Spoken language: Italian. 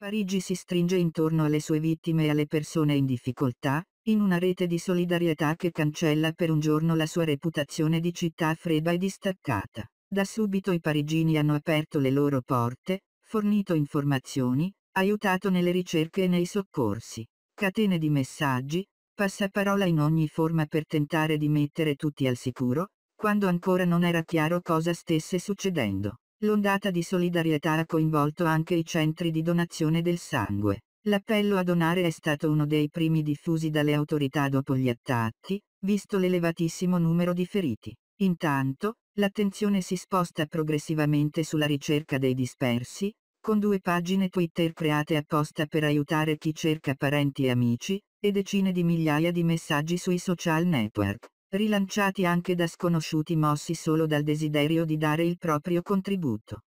Parigi si stringe intorno alle sue vittime e alle persone in difficoltà, in una rete di solidarietà che cancella per un giorno la sua reputazione di città fredda e distaccata. Da subito i parigini hanno aperto le loro porte, fornito informazioni, aiutato nelle ricerche e nei soccorsi. Catene di messaggi, passaparola in ogni forma per tentare di mettere tutti al sicuro, quando ancora non era chiaro cosa stesse succedendo. L'ondata di solidarietà ha coinvolto anche i centri di donazione del sangue. L'appello a donare è stato uno dei primi diffusi dalle autorità dopo gli attacchi, visto l'elevatissimo numero di feriti. Intanto, l'attenzione si sposta progressivamente sulla ricerca dei dispersi, con due pagine Twitter create apposta per aiutare chi cerca parenti e amici, e decine di migliaia di messaggi sui social network rilanciati anche da sconosciuti mossi solo dal desiderio di dare il proprio contributo.